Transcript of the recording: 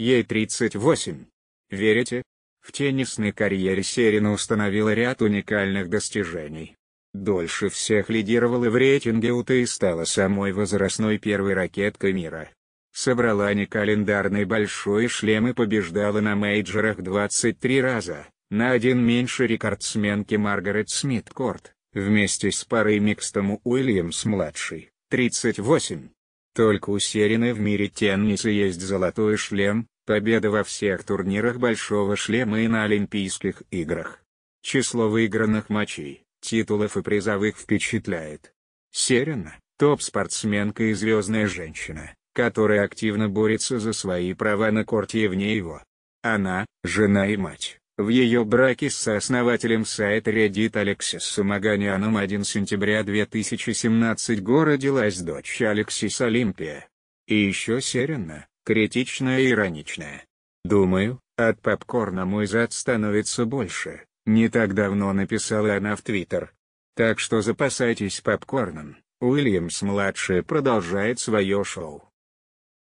Ей 38. Верите? В теннисной карьере Серина установила ряд уникальных достижений. Дольше всех лидировала в рейтинге УТ и стала самой возрастной первой ракеткой мира. Собрала некалендарный большой шлем и побеждала на мейджорах 23 раза, на один меньше рекордсменки Маргарет Смит Корт, вместе с парой Микстом Уильямс-младший, 38. Только у Серины в мире тенниса есть золотой шлем, победа во всех турнирах большого шлема и на Олимпийских играх. Число выигранных матчей, титулов и призовых впечатляет. Серина – топ-спортсменка и звездная женщина, которая активно борется за свои права на корте и вне его. Она – жена и мать, в ее браке с основателем сайта Reddit Алексисом Маганяном 1 сентября 2017 года родилась дочь Алексис Олимпия. И еще Серена, критичная и ироничная. Думаю, от попкорна мой зад становится больше, не так давно написала она в Твиттер. Так что запасайтесь попкорном, Уильямс-младший продолжает свое шоу.